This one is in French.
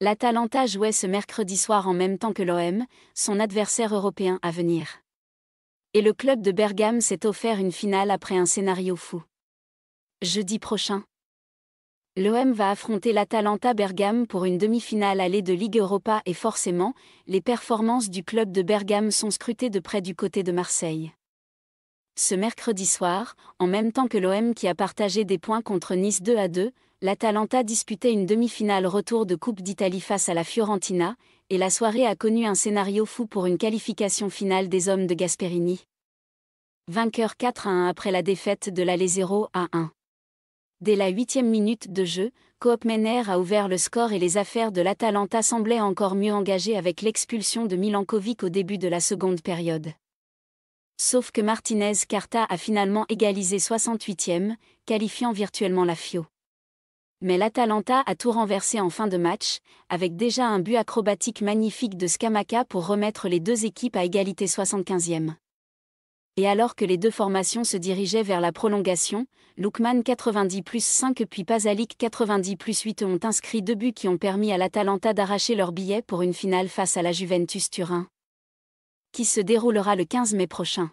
L'Atalanta jouait ce mercredi soir en même temps que l'OM, son adversaire européen à venir. Et le club de Bergame s'est offert une finale après un scénario fou. Jeudi prochain. L'OM va affronter l'Atalanta Bergame pour une demi-finale allée de Ligue Europa et forcément, les performances du club de Bergame sont scrutées de près du côté de Marseille. Ce mercredi soir, en même temps que l'OM qui a partagé des points contre Nice 2 à 2, l'Atalanta disputait une demi-finale retour de Coupe d'Italie face à la Fiorentina, et la soirée a connu un scénario fou pour une qualification finale des hommes de Gasperini. Vainqueur 4 à 1 après la défaite de l'Allée 0 à 1. Dès la huitième minute de jeu, Koopmener a ouvert le score et les affaires de l'Atalanta semblaient encore mieux engagées avec l'expulsion de Milankovic au début de la seconde période. Sauf que Martinez Carta a finalement égalisé 68e, qualifiant virtuellement la FIO. Mais l'Atalanta a tout renversé en fin de match, avec déjà un but acrobatique magnifique de Scamaca pour remettre les deux équipes à égalité 75e. Et alors que les deux formations se dirigeaient vers la prolongation, Lukman 90 plus 5 puis Pazalik 90 plus 8 ont inscrit deux buts qui ont permis à l'Atalanta d'arracher leur billet pour une finale face à la Juventus Turin qui se déroulera le 15 mai prochain.